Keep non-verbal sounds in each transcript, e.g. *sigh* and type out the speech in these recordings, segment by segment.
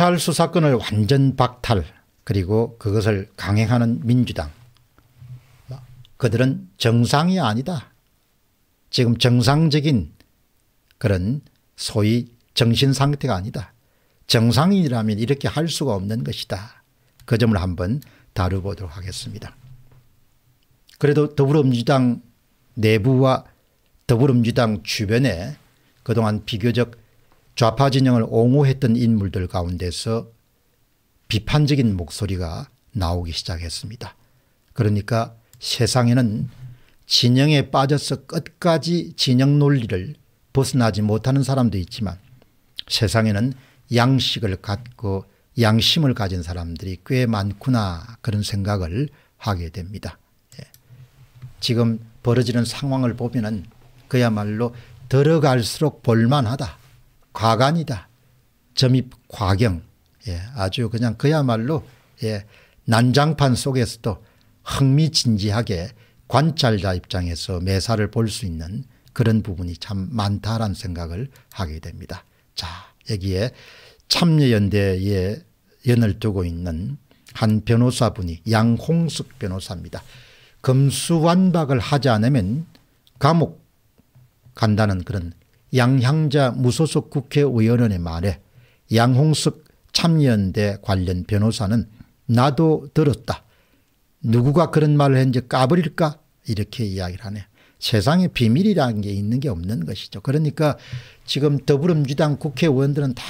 검찰 수사권을 완전 박탈 그리고 그것을 강행하는 민주당 그들은 정상이 아니다. 지금 정상적인 그런 소위 정신상태가 아니다. 정상인이라면 이렇게 할 수가 없는 것이다. 그 점을 한번 다뤄보도록 하겠습니다. 그래도 더불어민주당 내부와 더불어민주당 주변에 그동안 비교적 좌파 진영을 옹호했던 인물들 가운데서 비판적인 목소리가 나오기 시작했습니다. 그러니까 세상에는 진영에 빠져서 끝까지 진영 논리를 벗어나지 못하는 사람도 있지만 세상에는 양식을 갖고 양심을 가진 사람들이 꽤 많구나 그런 생각을 하게 됩니다. 예. 지금 벌어지는 상황을 보면 은 그야말로 들어갈수록 볼만하다. 과관이다 점입 과경. 예, 아주 그냥 그야말로 예, 난장판 속에서도 흥미진진하게 관찰자 입장에서 매사를 볼 수 있는 그런 부분이 참 많다라는 생각을 하게 됩니다. 자, 여기에 참여연대에 연을 두고 있는 한 변호사분이 양홍숙 변호사입니다. 금수완박을 하지 않으면 감옥 간다는 그런 양향자 무소속 국회의원의 말에 양홍석 참여연대 관련 변호사는 나도 들었다. 누구가 그런 말을 했는지 까불일까 이렇게 이야기를 하네. 세상에 비밀이라는 게 있는 게 없는 것이죠. 그러니까 지금 더불어민주당 국회의원들은 다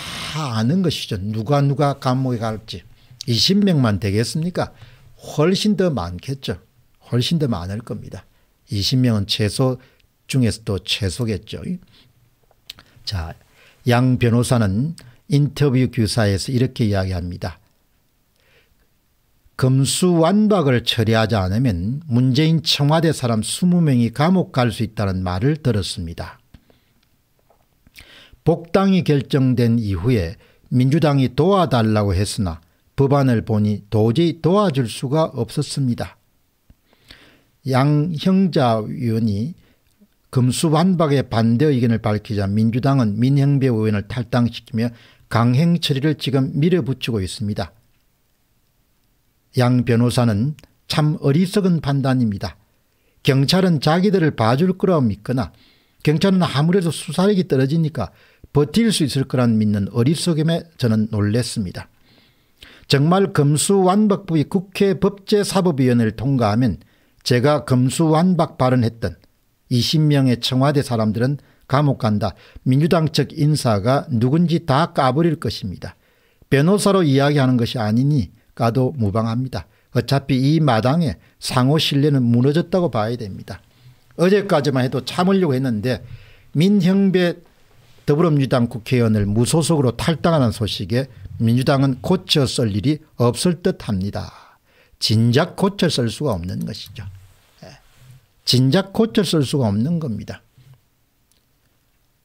아는 것이죠. 누가 누가 감옥에 갈지. 20명만 되겠습니까? 훨씬 더 많겠죠. 훨씬 더 많을 겁니다. 20명은 최소 중에서도 최소겠죠. 자, 양 변호사는 인터뷰 교사에서 이렇게 이야기합니다. 금수완박을 처리하지 않으면 문재인 청와대 사람 20명이 감옥 갈 수 있다는 말을 들었습니다. 복당이 결정된 이후에 민주당이 도와달라고 했으나 법안을 보니 도저히 도와줄 수가 없었습니다. 양 형자 위원이 금수완박의 반대 의견을 밝히자 민주당은 민행배 의원을 탈당시키며 강행 처리를 지금 밀어붙이고 있습니다. 양 변호사는 참 어리석은 판단입니다. 경찰은 자기들을 봐줄 거라고 믿거나 경찰은 아무래도 수사력이 떨어지니까 버틸 수 있을 거란 믿는 어리석음에 저는 놀랬습니다. 정말 금수완박법이 국회 법제사법위원회를 통과하면 제가 금수완박 발언했던 20명의 청와대 사람들은 감옥 간다. 민주당 측 인사가 누군지 다 까버릴 것입니다. 변호사로 이야기하는 것이 아니니 까도 무방합니다. 어차피 이 마당에 상호 신뢰는 무너졌다고 봐야 됩니다. 어제까지만 해도 참으려고 했는데 민형배 더불어민주당 국회의원을 무소속으로 탈당하는 소식에 민주당은 고쳐 쓸 일이 없을 듯합니다. 진작 고쳐 쓸 수가 없는 것이죠. 진작 고쳐 쓸 수가 없는 겁니다.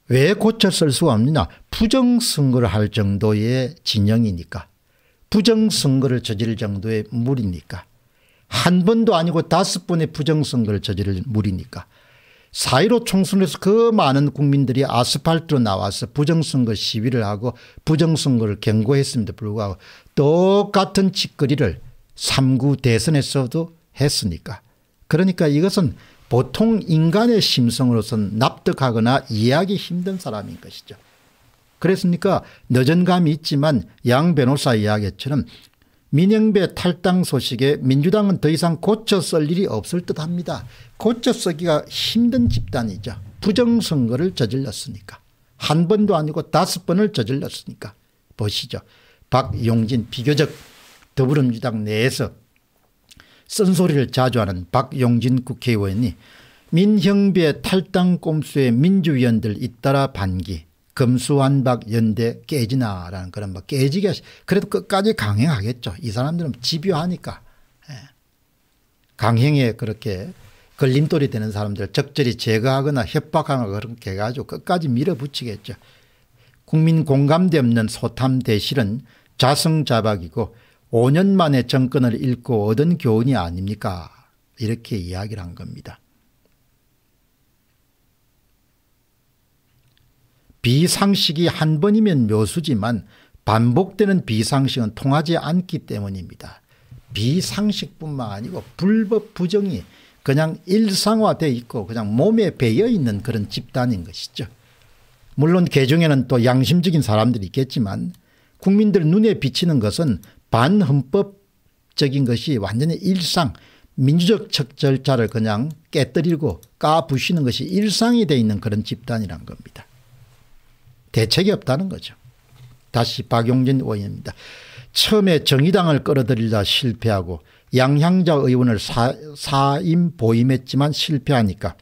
왜 고쳐 쓸 수가 없느냐 부정선거를 할 정도의 진영이니까 부정선거를 저지를 정도의 물이니까 한 번도 아니고 다섯 번의 부정선거를 저지를 물이니까 사1로 총선에서 그 많은 국민들이 아스팔트로 나와서 부정선거 시위를 하고 부정선거를 경고했음에도 불구하고 똑같은 짓거리를 3구 대선에서도 했으니까 그러니까 이것은 보통 인간의 심성으로서는 납득하거나 이해하기 힘든 사람인 것이죠. 그랬으니까 늦은 감이 있지만 양 변호사 이야기처럼 민영배 탈당 소식에 민주당은 더 이상 고쳐 쓸 일이 없을 듯합니다. 고쳐 쓰기가 힘든 집단이죠. 부정선거를 저질렀으니까. 한 번도 아니고 다섯 번을 저질렀으니까. 보시죠. 박용진 비교적 더불어민주당 내에서 쓴소리를 자주 하는 박용진 국회의원이 민형비의 탈당 꼼수에 민주위원들 잇따라 반기 금수완박 연대 깨지나라는 그런 뭐 깨지게 그래도 끝까지 강행하겠죠. 이 사람들은 집요하니까 예. 강행에 그렇게 걸림돌이 되는 사람들 적절히 제거하거나 협박하거나 그렇게 해가지고 끝까지 밀어붙이겠죠. 국민 공감대 없는 소탐 대실은 자승자박이고 5년 만에 정권을 잃고 얻은 교훈이 아닙니까? 이렇게 이야기를 한 겁니다. 비상식이 한 번이면 묘수지만 반복되는 비상식은 통하지 않기 때문입니다. 비상식뿐만 아니고 불법 부정이 그냥 일상화돼 있고 그냥 몸에 배어 있는 그런 집단인 것이죠. 물론 개중에는 그 또 양심적인 사람들이 있겠지만 국민들 눈에 비치는 것은 반헌법적인 것이 완전히 일상 민주적 적절자를 그냥 깨뜨리고 까부시는 것이 일상이 돼 있는 그런 집단이란 겁니다. 대책이 없다는 거죠. 다시 박용진 의원입니다. 처음에 정의당을 끌어들이다 실패하고 양향자 의원을 사, 사임 보임했지만 실패하니까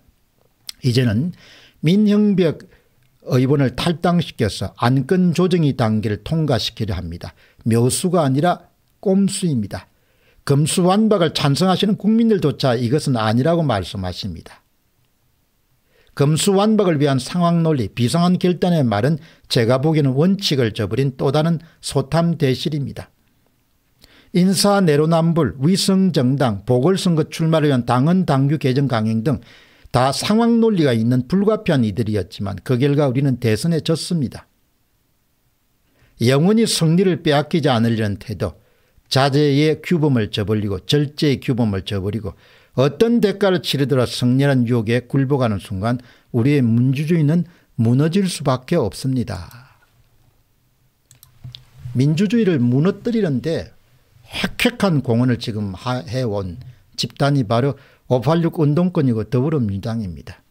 이제는 민형벽 의원을 탈당시켜서 안건 조정이 단계를 통과시키려 합니다. 묘수가 아니라 꼼수입니다. 금수완박을 찬성하시는 국민들조차 이것은 아니라고 말씀하십니다. 금수완박을 위한 상황논리 비상한 결단의 말은 제가 보기에는 원칙을 저버린 또 다른 소탐대실입니다. 인사 내로남불, 위성정당, 보궐선거 출마를 위한 당헌 당규 개정 강행 등 다 상황 논리가 있는 불가피한 이들이었지만 그 결과 우리는 대선에 졌습니다. 영원히 승리를 빼앗기지 않으려는 태도, 자제의 규범을 저버리고 절제의 규범을 저버리고 어떤 대가를 치르더라 성렬한 유혹에 굴복하는 순간 우리의 민주주의는 무너질 수밖에 없습니다. 민주주의를 무너뜨리는데 획획한 공헌을 지금 해온 집단이 바로 586 운동권이고 더불어민주당입니다.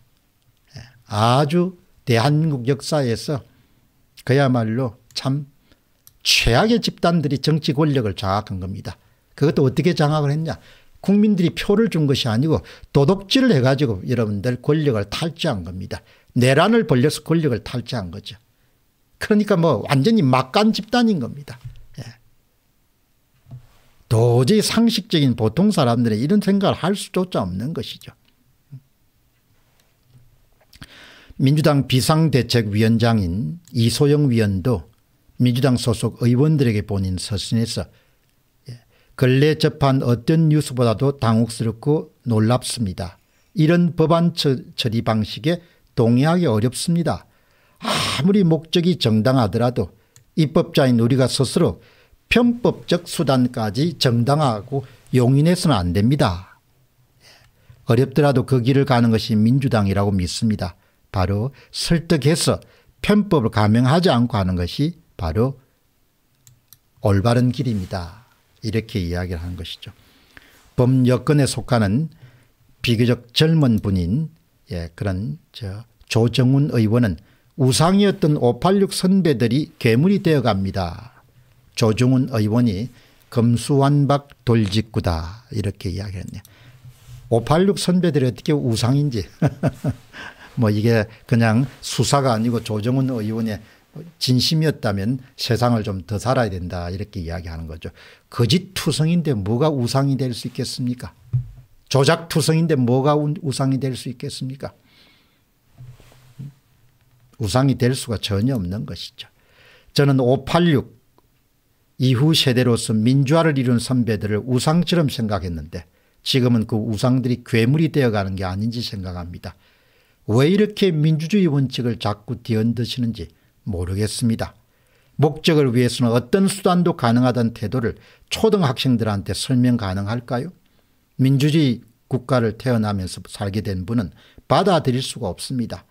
예, 아주 대한민국 역사에서 그야말로 참 최악의 집단들이 정치 권력을 장악한 겁니다. 그것도 어떻게 장악을 했냐. 국민들이 표를 준 것이 아니고 도둑질을 해가지고 여러분들 권력을 탈취한 겁니다. 내란을 벌려서 권력을 탈취한 거죠. 그러니까 뭐 완전히 막간 집단인 겁니다. 예. 도저히 상식적인 보통 사람들의 이런 생각을 할 수조차 없는 것이죠. 민주당 비상대책위원장인 이소영 위원도 민주당 소속 의원들에게 본인 서신에서 예, 근래 접한 어떤 뉴스보다도 당혹스럽고 놀랍습니다. 이런 법안 처리 방식에 동의하기 어렵습니다. 아무리 목적이 정당하더라도 입법자인 우리가 스스로 편법적 수단까지 정당하고 용인해서는 안 됩니다. 예, 어렵더라도 그 길을 가는 것이 민주당이라고 믿습니다. 바로 설득해서 편법을 감행하지 않고 하는 것이 바로 올바른 길입니다. 이렇게 이야기를 하는 것이죠. 범여건에 속하는 비교적 젊은 분인 예, 그런 저 조정훈 의원은 우상이었던 586 선배들이 괴물이 되어갑니다. 조정훈 의원이 금수완박 돌직구다 이렇게 이야기했네요. 586 선배들이 어떻게 우상인지 *laughs* 뭐 이게 그냥 수사가 아니고 조정훈 의원의 진심이었다면 세상을 좀 더 살아야 된다 이렇게 이야기하는 거죠. 거짓 투성인데 뭐가 우상이 될 수 있겠습니까? 조작 투성인데 뭐가 우상이 될 수 있겠습니까? 우상이 될 수가 전혀 없는 것이죠. 저는 586 이후 세대로서 민주화를 이룬 선배들을 우상처럼 생각했는데 지금은 그 우상들이 괴물이 되어가는 게 아닌지 생각합니다. 왜 이렇게 민주주의 원칙을 자꾸 뒤흔드시는지 모르겠습니다. 목적을 위해서는 어떤 수단도 가능하다는 태도를 초등학생들한테 설명 가능할까요? 민주주의 국가를 태어나면서 살게 된 분은 받아들일 수가 없습니다.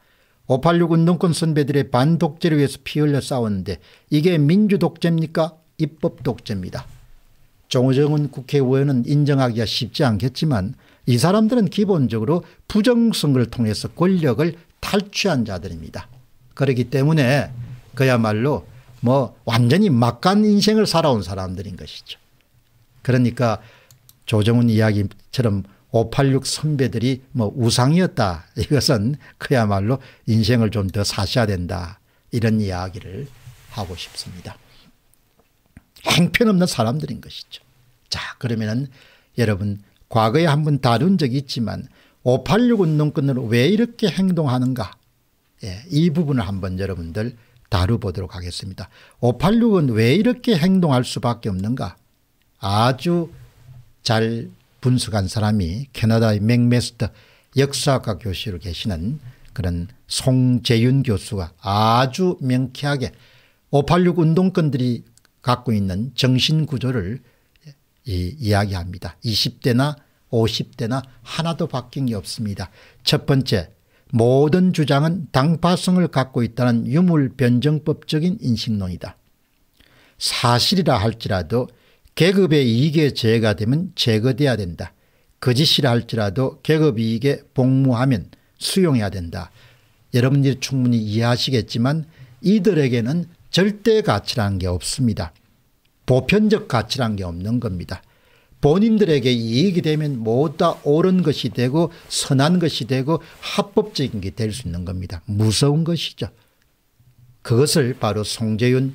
586 운동권 선배들의 반독재를 위해서 피 흘려 싸웠는데 이게 민주독재입니까? 입법독재입니다. 정호정은 국회의원은 인정하기가 쉽지 않겠지만 이 사람들은 기본적으로 부정선거를 통해서 권력을 탈취한 자들입니다. 그렇기 때문에 그야말로 뭐 완전히 막간 인생을 살아온 사람들인 것이죠. 그러니까 조정훈 이야기처럼 586 선배들이 뭐 우상이었다. *laughs* 이것은 그야말로 인생을 좀 더 사셔야 된다. 이런 이야기를 하고 싶습니다. 행편없는 사람들인 것이죠. 자, 그러면 여러분 과거에 한 번 다룬 적이 있지만 586 운동권을 왜 이렇게 행동하는가? 예, 이 부분을 한번 여러분들 다뤄보도록 하겠습니다. 586은 왜 이렇게 행동할 수밖에 없는가? 아주 잘 분석한 사람이 캐나다의 맥메스터 역사학과 교수로 계시는 그런 송재윤 교수가 아주 명쾌하게 586 운동권들이 갖고 있는 정신구조를 이, 이야기합니다. 20대나 50대나 하나도 바뀐 게 없습니다. 첫 번째 모든 주장은 당파성을 갖고 있다는 유물변정법적인 인식론이다. 사실이라 할지라도 계급의 이익에 제가 되면 제거돼야 된다. 거짓이라 할지라도 계급 이익에 복무하면 수용해야 된다. 여러분들이 충분히 이해하시겠지만 이들에게는 절대 가치라는 게 없습니다. 보편적 가치라는 게 없는 겁니다. 본인들에게 이익이 되면 모두 다 옳은 것이 되고 선한 것이 되고 합법적인 게 될 수 있는 겁니다. 무서운 것이죠. 그것을 바로 송재윤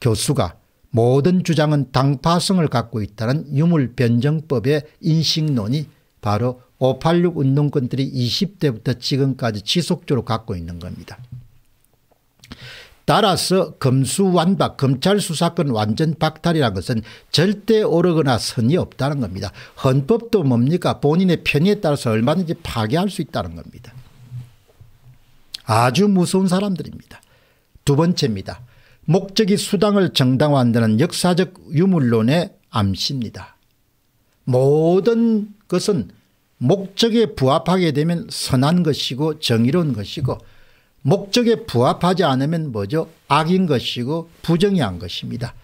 교수가 모든 주장은 당파성을 갖고 있다는 유물변정법의 인식론이 바로 586 운동권들이 20대부터 지금까지 지속적으로 갖고 있는 겁니다. 따라서 검수완박 검찰 수사권 완전 박탈이라는 것은 절대 오르거나 선이 없다는 겁니다. 헌법도 뭡니까 본인의 편의에 따라서 얼마든지 파괴할 수 있다는 겁니다. 아주 무서운 사람들입니다. 두 번째입니다. 목적이 수당을 정당화한다는 역사적 유물론의 암시입니다. 모든 것은 목적에 부합하게 되면 선한 것이고 정의로운 것이고 목적에 부합하지 않으면 뭐죠? 악인 것이고 부정이한 것입니다.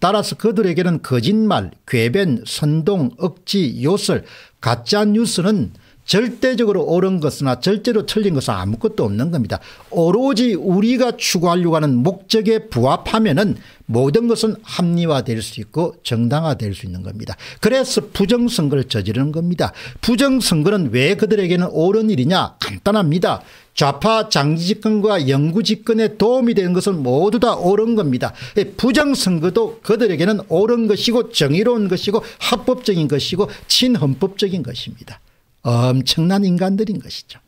따라서 그들에게는 거짓말, 괴변 선동, 억지, 요설, 가짜뉴스는 절대적으로 옳은 것이나 절대로 틀린 것은 아무것도 없는 겁니다. 오로지 우리가 추구하려고 하는 목적에 부합하면은 모든 것은 합리화될 수 있고 정당화될 수 있는 겁니다. 그래서 부정선거를 저지르는 겁니다. 부정선거는 왜 그들에게는 옳은 일이냐 간단합니다. 좌파 장기집권과 영구집권에 도움이 되는 것은 모두 다 옳은 겁니다. 예, 부정선거도 그들에게는 옳은 것이고 정의로운 것이고 합법적인 것이고 친헌법적인 것입니다. 엄청난 인간들인 것이죠.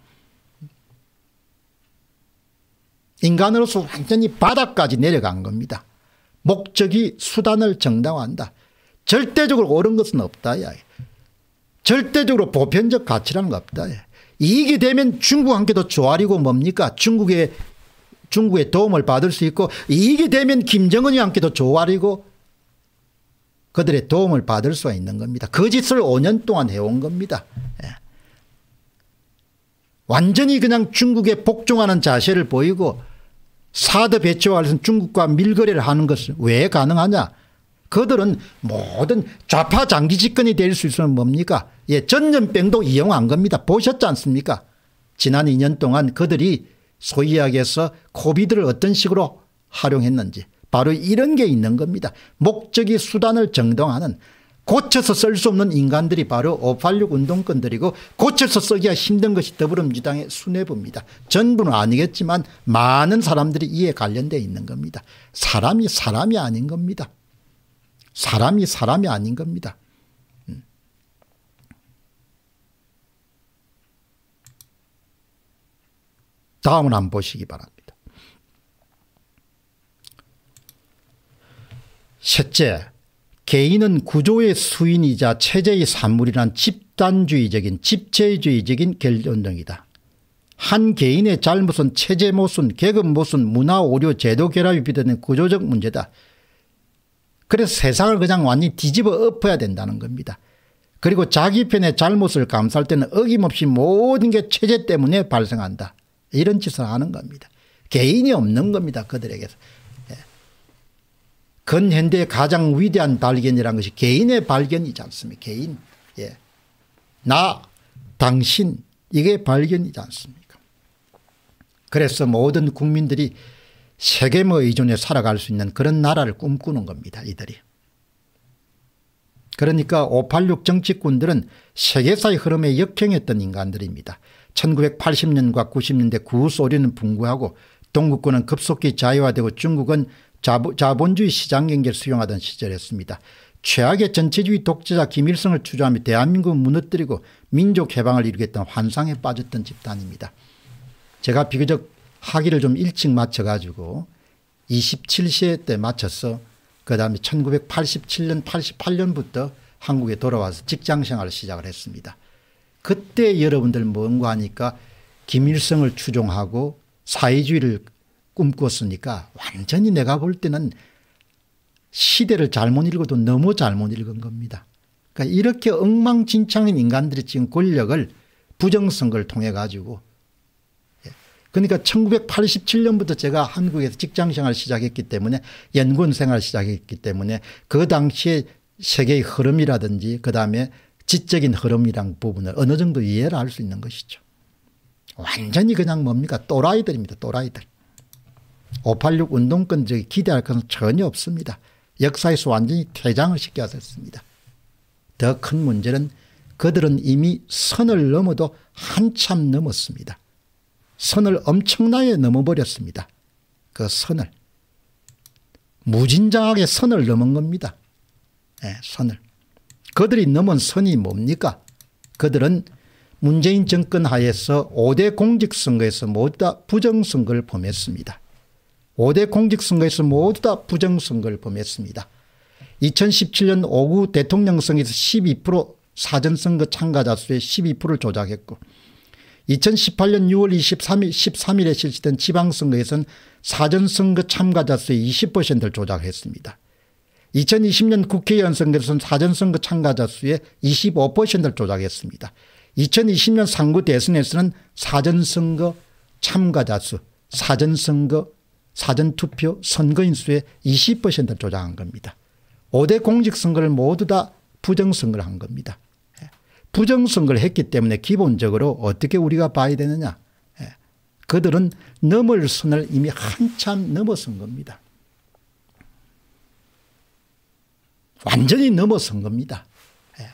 인간으로서 완전히 바닥까지 내려간 겁니다. 목적이 수단을 정당화한다. 절대적으로 옳은 것은 없다. 야. 절대적으로 보편적 가치라는 거 없다. 이익이 되면 중국 한개더 조아리고 뭡니까? 중국의 중국의 도움을 받을 수 있고 이익이 되면 김정은이 한개더 조아리고 그들의 도움을 받을 수 있는 겁니다. 그 짓을 5년 동안 해온 겁니다. 예. 완전히 그냥 중국에 복종하는 자세를 보이고 사드 배치와 관련해서 중국과 밀거래를 하는 것은 왜 가능하냐 그들은 모든 좌파 장기 집권이 될 수 있으면 뭡니까 예 전염병도 이용한 겁니다 보셨지 않습니까 지난 2년 동안 그들이 소위 이야기해서 코비드를 어떤 식으로 활용했는지 바로 이런 게 있는 겁니다 목적이 수단을 정당하는 고쳐서 쓸 수 없는 인간들이 바로 586 운동권들이고 고쳐서 쓰기가 힘든 것이 더불어민주당의 수뇌부입니다. 전부는 아니겠지만 많은 사람들이 이에 관련되어 있는 겁니다. 사람이 사람이 아닌 겁니다. 사람이 사람이 아닌 겁니다. 음. 다음은 안 보시기 바랍니다. 셋째, 개인은 구조의 수인이자 체제의 산물이란 집단주의적인 집체주의적인 결론적이다한 개인의 잘못은 체제 모순, 계급 모순, 문화 오류, 제도 결합이 비롯된 구조적 문제다. 그래서 세상을 그냥 완전히 뒤집어 엎어야 된다는 겁니다. 그리고 자기 편의 잘못을 감수할 때는 어김없이 모든 게 체제 때문에 발생한다. 이런 짓을 하는 겁니다. 개인이 없는 겁니다. 그들에게서. 근현대의 가장 위대한 발견이란 것이 개인의 발견이지 않습니까? 개인. 예. 나, 당신, 이게 발견이지 않습니까? 그래서 모든 국민들이 세계모 뭐 의존에 살아갈 수 있는 그런 나라를 꿈꾸는 겁니다. 이들이. 그러니까 586 정치꾼들은 세계사의 흐름에 역행했던 인간들입니다. 1980년과 90년대 구소리는 붕괴하고 동국권은 급속히 자유화되고 중국은 자보, 자본주의 시장 경제를 수용하던 시절이었습니다. 최악의 전체주의 독재자 김일성을 추종하며 대한민국을 무너뜨리고 민족 해방을 이루겠다는 환상에 빠졌던 집단입니다. 제가 비교적 학위를 좀 일찍 맞춰가지고 27세 때 맞춰서 그 다음에 1987년 88년부터 한국에 돌아와서 직장생활을 시작을 했습니다. 그때 여러분들 뭔가 하니까 김일성을 추종하고 사회주의를 꿈꿨으니까 완전히 내가 볼 때는 시대를 잘못 읽어도 너무 잘못 읽은 겁니다. 그러니까 이렇게 엉망진창인 인간들이 지금 권력을 부정선거를 통해 가지고 예. 그러니까 1987년부터 제가 한국에서 직장생활 시작했기 때문에 연구원생활 시작했기 때문에 그 당시에 세계의 흐름이라든지 그다음에 지적인 흐름이란 부분을 어느 정도 이해를 할 수 있는 것이죠. 완전히 그냥 뭡니까 또라이들입니다. 또라이들. 586 운동권적이 기대할 것은 전혀 없습니다. 역사에서 완전히 퇴장을 시켜야 습니다더 큰 문제는 그들은 이미 선을 넘어도 한참 넘었습니다. 선을 엄청나게 넘어버렸습니다. 그 선을. 무진장하게 선을 넘은 겁니다. 네, 선을. 그들이 넘은 선이 뭡니까? 그들은 문재인 정권 하에서 5대 공직선거에서 모두 다 부정선거를 범했습니다. 5대 공직선거에서 모두 다 부정선거를 범했습니다. 2017년 5구 대통령 선거에서 12% 사전선거 참가자 수의 12%를 조작했고 2018년 6월 23일, 13일에 실시된 지방선거에서는 사전선거 참가자 수의 20%를 조작했습니다. 2020년 국회의원 선거에서는 사전선거 참가자 수의 25%를 조작했습니다. 2020년 상구 대선에서는 사전선거 참가자 수, 사전선거 사전투표 선거인수의 20%를 조작한 겁니다. 5대 공직선거를 모두 다 부정선거를 한 겁니다. 예. 부정선거를 했기 때문에 기본적으로 어떻게 우리가 봐야 되느냐. 예. 그들은 넘을 선을 이미 한참 넘어선 겁니다. 완전히 넘어선 겁니다. 예.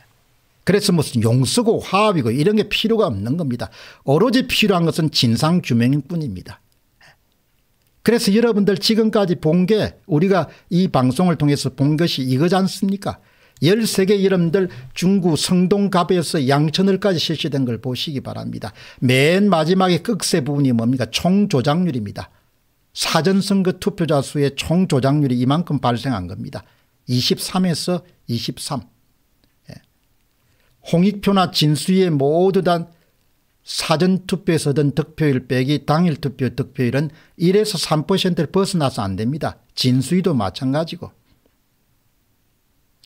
그래서 무슨 용서고 화합이고 이런 게 필요가 없는 겁니다. 오로지 필요한 것은 진상규명일 뿐입니다. 그래서 여러분들 지금까지 본 게 우리가 이 방송을 통해서 본 것이 이거지 않습니까 13개 이름들 중구 성동갑에서 양천을까지 실시된 걸 보시기 바랍니다. 맨 마지막에 끝세 부분이 뭡니까 총조작률입니다. 사전선거 투표자 수의 총조작률이 이만큼 발생한 겁니다. 23에서 23. 예. 홍익표나 진수의 모두 단 사전투표에서 얻은 득표율 빼기 당일 투표 득표율은 1에서 3%를 벗어나서 안 됩니다. 진수위도 마찬가지고.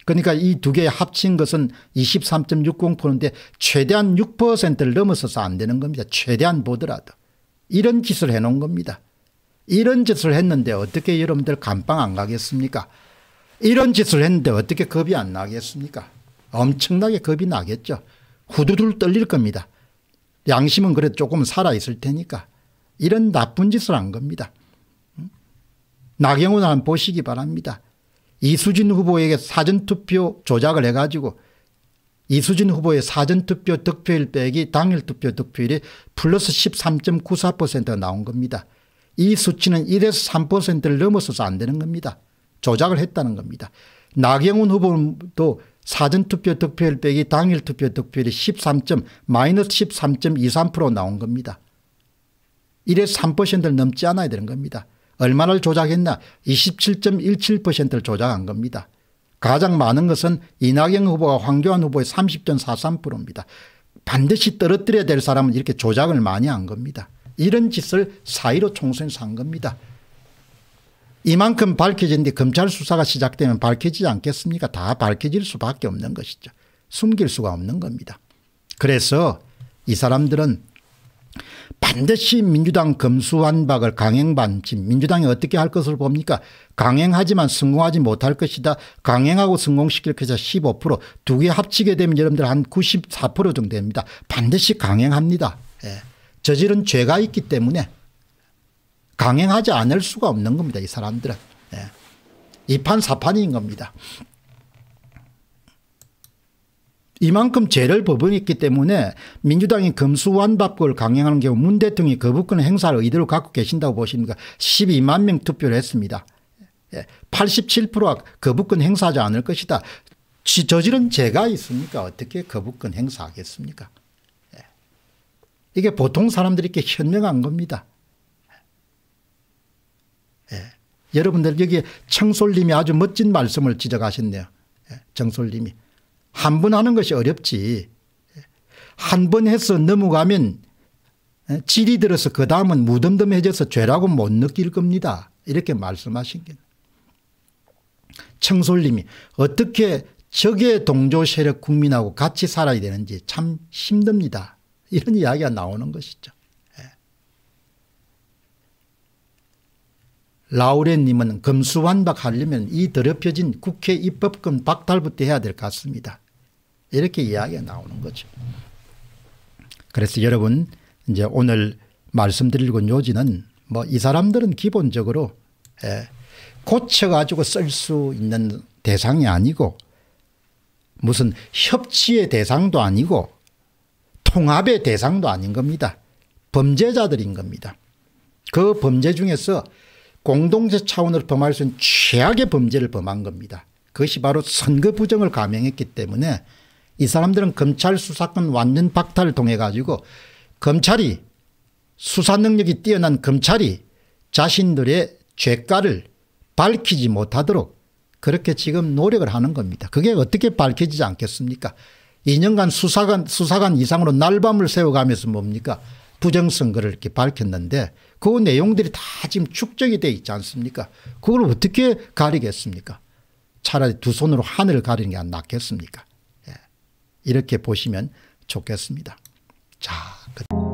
그러니까 이 두 개 합친 것은 23.60%인데 최대한 6%를 넘어서서 안 되는 겁니다. 최대한 보더라도. 이런 짓을 해놓은 겁니다. 이런 짓을 했는데 어떻게 여러분들 감방 안 가겠습니까? 이런 짓을 했는데 어떻게 겁이 안 나겠습니까? 엄청나게 겁이 나겠죠. 후두둘 떨릴 겁니다. 양심은 그래도 조금 살아있을 테니까 이런 나쁜 짓을 한 겁니다. 나경원 한 보시기 바랍니다. 이수진 후보에게 사전투표 조작을 해가지고 이수진 후보의 사전투표 득표일 빼기 당일투표 득표율이 플러스 13.94%가 나온 겁니다. 이 수치는 1에서 3%를 넘어서서 안 되는 겁니다. 조작을 했다는 겁니다. 나경원 후보도 사전투표 득표율 빼기 당일 투표 득표율이 13점 마이너스 13.23% 나온 겁니다. 이래 3%를 넘지 않아야 되는 겁니다. 얼마를 조작했나 27.17%를 조작한 겁니다. 가장 많은 것은 이낙연 후보가 황교안 후보의 30.43%입니다. 반드시 떨어뜨려야 될 사람은 이렇게 조작을 많이 한 겁니다. 이런 짓을 사이로 총선에서 한 겁니다. 이만큼 밝혀진 뒤 검찰 수사가 시작되면 밝혀지지 않겠습니까? 다 밝혀질 수밖에 없는 것이죠. 숨길 수가 없는 겁니다. 그래서 이 사람들은 반드시 민주당 검수완박을 강행반침 민주당이 어떻게 할 것을 봅니까 강행하지만 성공하지 못할 것이다 강행하고 성공시킬 것이다 15%두 개 합치게 되면 여러분들 한 94% 정도 됩니다 반드시 강행합니다 예. 저질은 죄가 있기 때문에 강행하지 않을 수가 없는 겁니다. 이 사람들은. 예. 2판 4판인 겁니다. 이만큼 죄를 버분했기 때문에 민주당이 금수완밥을 강행하는 경우 문 대통령이 거부권 행사를 의도를 갖고 계신다고 보십니까 12만 명 투표를 했습니다. 87%가 예. 거부권 행사하지 않을 것이다. 저지른 죄가 있습니까? 어떻게 거부권 행사하겠습니까? 예. 이게 보통 사람들이 이렇게 현명한 겁니다. 예. 여러분들 여기에 청솔님이 아주 멋진 말씀을 지적하셨네요. 예. 정솔님이. 한 번 하는 것이 어렵지. 예. 한번 해서 넘어가면 예, 질이 들어서 그 다음은 무덤덤해져서 죄라고 못 느낄 겁니다. 이렇게 말씀하신 게. 청솔님이 어떻게 적의 동조 세력 국민하고 같이 살아야 되는지 참 힘듭니다. 이런 이야기가 나오는 것이죠. 라우렌님은 검수완박하려면 이 더럽혀진 국회 입법권 박탈부터 해야 될 것 같습니다. 이렇게 이야기가 나오는 거죠. 그래서 여러분 이제 오늘 말씀드리고 요지는 뭐 이 사람들은 기본적으로 예, 고쳐가지고 쓸 수 있는 대상이 아니고 무슨 협치의 대상도 아니고 통합의 대상도 아닌 겁니다. 범죄자들인 겁니다. 그 범죄 중에서 공동체 차원으로 범할 수 있는 최악의 범죄를 범한 겁니다. 그것이 바로 선거 부정을 감행했기 때문에 이 사람들은 검찰 수사권 완전 박탈을 통해 가지고 검찰이 수사 능력이 뛰어난 검찰이 자신들의 죄가를 밝히지 못하도록 그렇게 지금 노력을 하는 겁니다. 그게 어떻게 밝혀지지 않겠습니까 2년간 수사관 수사관 이상으로 날밤을 새워가면서 뭡니까 부정선거를 이렇게 밝혔는데 그 내용들이 다 지금 축적이 돼 있지 않습니까 그걸 어떻게 가리겠습니까 차라리 두 손으로 하늘을 가리는 게 낫겠습니까 예. 이렇게 보시면 좋겠습니다. 자. 그